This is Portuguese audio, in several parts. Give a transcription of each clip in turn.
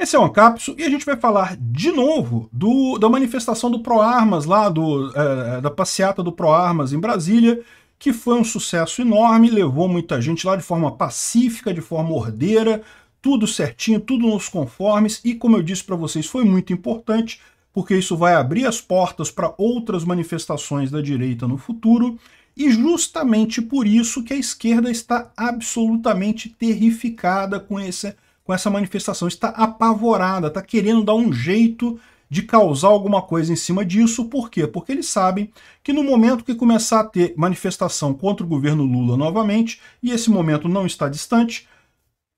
Esse é o Ancapso e a gente vai falar de novo do, da manifestação do ProArmas lá, do, é, é, da passeata do ProArmas em Brasília, que foi um sucesso enorme, levou muita gente lá de forma pacífica, de forma ordeira, tudo certinho, tudo nos conformes e como eu disse para vocês, foi muito importante porque isso vai abrir as portas para outras manifestações da direita no futuro e justamente por isso que a esquerda está absolutamente terrificada com esse com essa manifestação, está apavorada, está querendo dar um jeito de causar alguma coisa em cima disso. Por quê? Porque eles sabem que no momento que começar a ter manifestação contra o governo Lula novamente, e esse momento não está distante,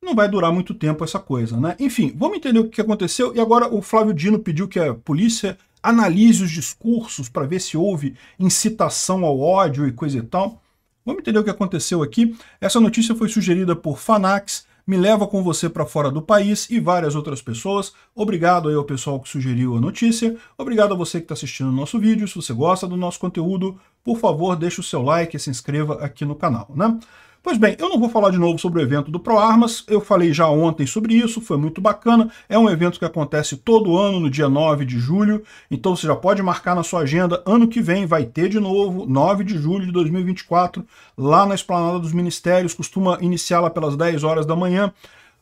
não vai durar muito tempo essa coisa, né? Enfim, vamos entender o que aconteceu. E agora o Flávio Dino pediu que a polícia analise os discursos para ver se houve incitação ao ódio e coisa e tal. Vamos entender o que aconteceu aqui. Essa notícia foi sugerida por Fanax, me leva com você para fora do país e várias outras pessoas. Obrigado aí ao pessoal que sugeriu a notícia. Obrigado a você que está assistindo o nosso vídeo. Se você gosta do nosso conteúdo, por favor, deixe o seu like e se inscreva aqui no canal, né? Pois bem, eu não vou falar de novo sobre o evento do ProArmas, eu falei já ontem sobre isso, foi muito bacana, é um evento que acontece todo ano, no dia 9 de julho, então você já pode marcar na sua agenda, ano que vem vai ter de novo, 9 de julho de 2024, lá na Esplanada dos Ministérios, costuma iniciá-la pelas 10 horas da manhã,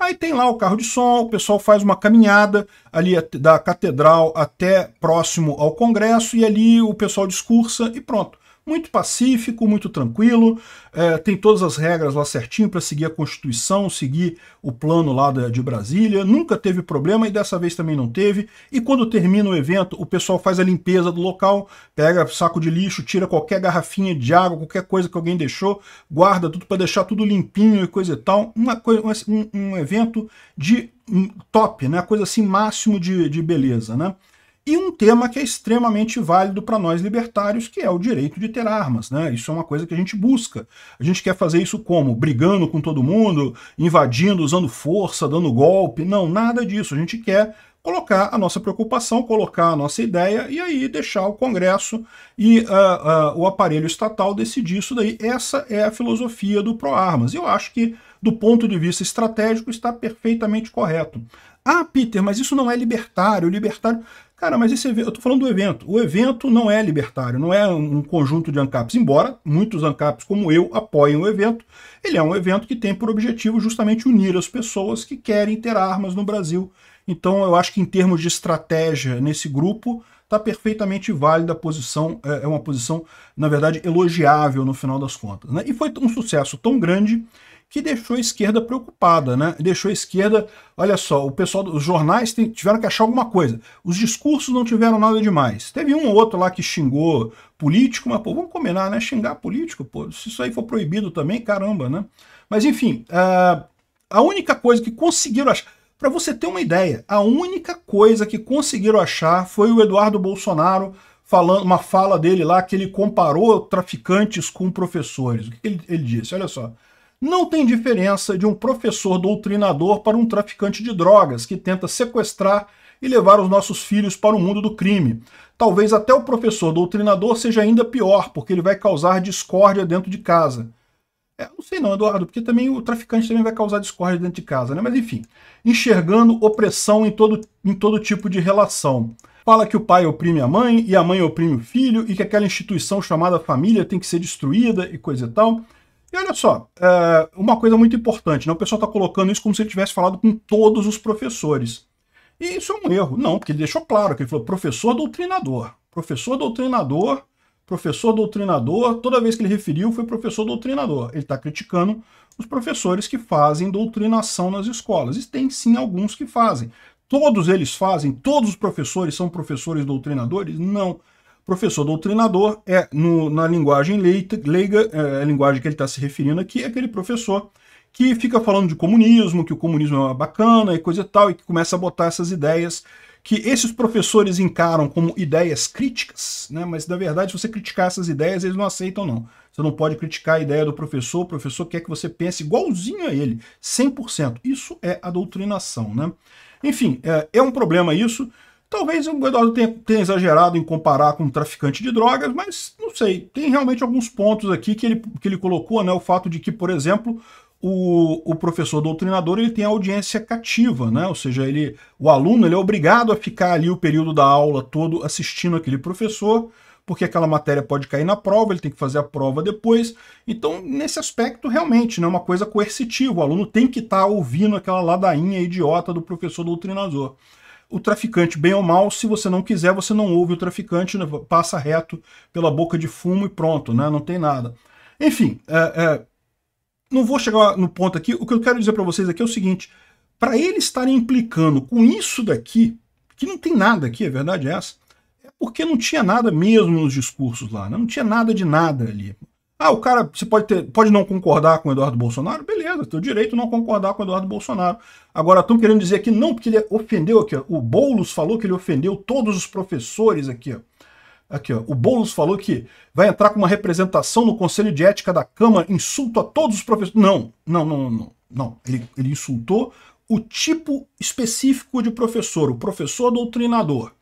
Aí tem lá o carro de som, o pessoal faz uma caminhada ali da catedral até próximo ao congresso e ali o pessoal discursa e pronto muito pacífico, muito tranquilo, é, tem todas as regras lá certinho para seguir a Constituição, seguir o plano lá de Brasília, nunca teve problema e dessa vez também não teve. E quando termina o evento, o pessoal faz a limpeza do local, pega saco de lixo, tira qualquer garrafinha de água, qualquer coisa que alguém deixou, guarda tudo para deixar tudo limpinho e coisa e tal. Uma coisa, um, um evento de hum, top, né? Coisa assim máximo de, de beleza, né? e um tema que é extremamente válido para nós libertários, que é o direito de ter armas. Né? Isso é uma coisa que a gente busca. A gente quer fazer isso como? Brigando com todo mundo, invadindo, usando força, dando golpe. Não, nada disso. A gente quer colocar a nossa preocupação, colocar a nossa ideia e aí deixar o Congresso e uh, uh, o aparelho estatal decidir isso daí. Essa é a filosofia do ProArmas. Eu acho que, do ponto de vista estratégico, está perfeitamente correto. Ah, Peter, mas isso não é libertário. Libertário. Cara, mas esse eu estou falando do evento. O evento não é libertário, não é um conjunto de ANCAPs, embora muitos ANCAPs, como eu, apoiem o evento. Ele é um evento que tem por objetivo justamente unir as pessoas que querem ter armas no Brasil. Então, eu acho que em termos de estratégia nesse grupo, está perfeitamente válida a posição, é, é uma posição, na verdade, elogiável no final das contas. Né? E foi um sucesso tão grande que deixou a esquerda preocupada, né? Deixou a esquerda, olha só, o pessoal dos jornais tem, tiveram que achar alguma coisa. Os discursos não tiveram nada demais. Teve um ou outro lá que xingou político, mas pô, vamos combinar, né? Xingar político, pô, se isso aí for proibido também, caramba, né? Mas enfim, uh, a única coisa que conseguiram achar, para você ter uma ideia, a única coisa que conseguiram achar foi o Eduardo Bolsonaro falando uma fala dele lá que ele comparou traficantes com professores. O que ele, ele disse? Olha só não tem diferença de um professor doutrinador para um traficante de drogas que tenta sequestrar e levar os nossos filhos para o mundo do crime. Talvez até o professor doutrinador seja ainda pior, porque ele vai causar discórdia dentro de casa. É, não sei não, Eduardo, porque também o traficante também vai causar discórdia dentro de casa, né? Mas enfim, enxergando opressão em todo, em todo tipo de relação. Fala que o pai oprime a mãe e a mãe oprime o filho e que aquela instituição chamada família tem que ser destruída e coisa e tal. E olha só, é, uma coisa muito importante, né? o pessoal está colocando isso como se ele tivesse falado com todos os professores. E isso é um erro. Não, porque ele deixou claro que ele falou professor doutrinador. Professor doutrinador, professor doutrinador, toda vez que ele referiu foi professor doutrinador. Ele está criticando os professores que fazem doutrinação nas escolas. E tem sim alguns que fazem. Todos eles fazem? Todos os professores são professores doutrinadores? Não. Professor doutrinador é, no, na linguagem leiga, é, a linguagem que ele está se referindo aqui, é aquele professor que fica falando de comunismo, que o comunismo é uma bacana e coisa e tal, e que começa a botar essas ideias que esses professores encaram como ideias críticas, né? mas na verdade, se você criticar essas ideias, eles não aceitam, não. Você não pode criticar a ideia do professor, o professor quer que você pense igualzinho a ele, 100%. Isso é a doutrinação. Né? Enfim, é, é um problema isso. Talvez o Eduardo tenha, tenha, exagerado em comparar com um traficante de drogas, mas não sei. Tem realmente alguns pontos aqui que ele, que ele colocou, né? O fato de que, por exemplo, o, o professor doutrinador ele tem audiência cativa, né? Ou seja, ele, o aluno ele é obrigado a ficar ali o período da aula todo assistindo aquele professor, porque aquela matéria pode cair na prova, ele tem que fazer a prova depois. Então, nesse aspecto, realmente, né? é né, uma coisa coercitiva. O aluno tem que estar tá ouvindo aquela ladainha idiota do professor doutrinador o traficante, bem ou mal, se você não quiser, você não ouve o traficante, né, passa reto pela boca de fumo e pronto, né? não tem nada. Enfim, é, é, não vou chegar no ponto aqui. O que eu quero dizer para vocês aqui é o seguinte: para eles estarem implicando com isso daqui, que não tem nada aqui, a é verdade é essa, é porque não tinha nada mesmo nos discursos lá, né? não tinha nada de nada ali. Ah, o cara, você pode, ter, pode não concordar com o Eduardo Bolsonaro? Beleza, teu direito não concordar com o Eduardo Bolsonaro. Agora, estão querendo dizer que não, porque ele ofendeu aqui, ó. O Boulos falou que ele ofendeu todos os professores aqui, ó. Aqui, ó. O Boulos falou que vai entrar com uma representação no Conselho de Ética da Câmara, insulto a todos os professores. Não, não, não, não. não. Ele, ele insultou o tipo específico de professor, o professor doutrinador.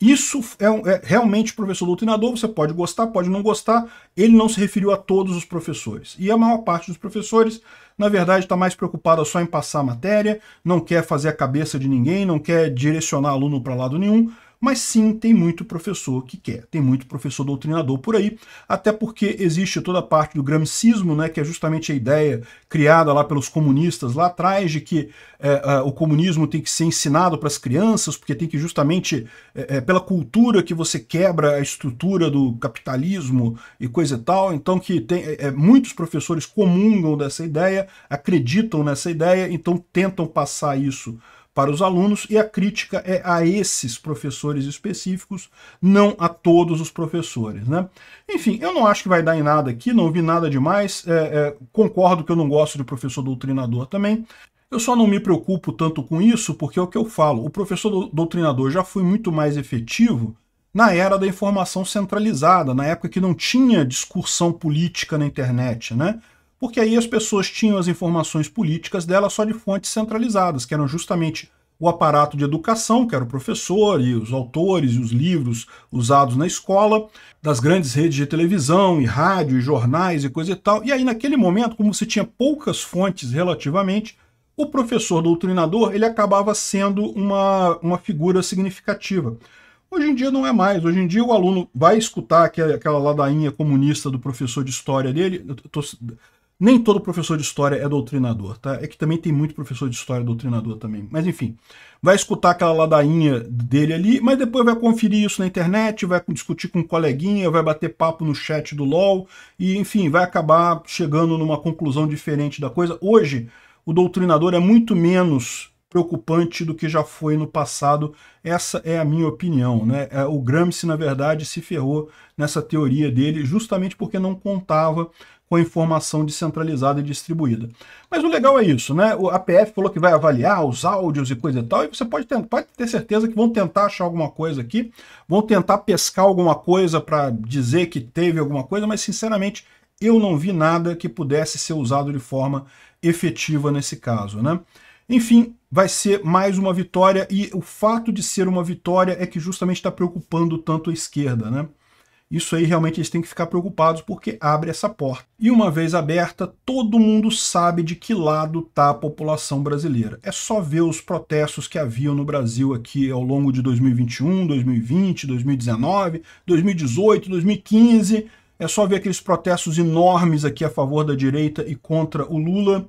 Isso é, é realmente professor doutrinador, você pode gostar, pode não gostar. Ele não se referiu a todos os professores. E a maior parte dos professores, na verdade, está mais preocupada só em passar a matéria, não quer fazer a cabeça de ninguém, não quer direcionar aluno para lado nenhum mas sim tem muito professor que quer, tem muito professor doutrinador por aí, até porque existe toda a parte do gramicismo, né, que é justamente a ideia criada lá pelos comunistas lá atrás de que é, o comunismo tem que ser ensinado para as crianças, porque tem que justamente é, é, pela cultura que você quebra a estrutura do capitalismo e coisa e tal, então que tem é, é, muitos professores comungam dessa ideia, acreditam nessa ideia, então tentam passar isso para os alunos e a crítica é a esses professores específicos, não a todos os professores. Né? Enfim, eu não acho que vai dar em nada aqui, não vi nada demais, é, é, concordo que eu não gosto de professor doutrinador também, eu só não me preocupo tanto com isso porque é o que eu falo, o professor doutrinador já foi muito mais efetivo na era da informação centralizada, na época que não tinha discussão política na internet, né? porque aí as pessoas tinham as informações políticas dela só de fontes centralizadas, que eram justamente o aparato de educação, que era o professor e os autores e os livros usados na escola, das grandes redes de televisão e rádio e jornais e coisa e tal. E aí naquele momento, como se tinha poucas fontes relativamente, o professor doutrinador ele acabava sendo uma, uma figura significativa. Hoje em dia não é mais. Hoje em dia o aluno vai escutar aquela ladainha comunista do professor de história dele. Eu tô nem todo professor de história é doutrinador, tá? É que também tem muito professor de história doutrinador também. Mas enfim, vai escutar aquela ladainha dele ali, mas depois vai conferir isso na internet, vai discutir com um coleguinha, vai bater papo no chat do LOL, e enfim, vai acabar chegando numa conclusão diferente da coisa. Hoje, o doutrinador é muito menos preocupante do que já foi no passado. Essa é a minha opinião. Né? É, o Gramsci, na verdade, se ferrou nessa teoria dele justamente porque não contava com a informação descentralizada e distribuída. Mas o legal é isso, né? O APF falou que vai avaliar os áudios e coisa e tal, e você pode, ter pode ter certeza que vão tentar achar alguma coisa aqui, vão tentar pescar alguma coisa para dizer que teve alguma coisa, mas sinceramente eu não vi nada que pudesse ser usado de forma efetiva nesse caso, né? Enfim, vai ser mais uma vitória e o fato de ser uma vitória é que justamente está preocupando tanto a esquerda, né? Isso aí realmente eles têm que ficar preocupados porque abre essa porta. E uma vez aberta, todo mundo sabe de que lado está a população brasileira. É só ver os protestos que haviam no Brasil aqui ao longo de 2021, 2020, 2019, 2018, 2015. É só ver aqueles protestos enormes aqui a favor da direita e contra o Lula.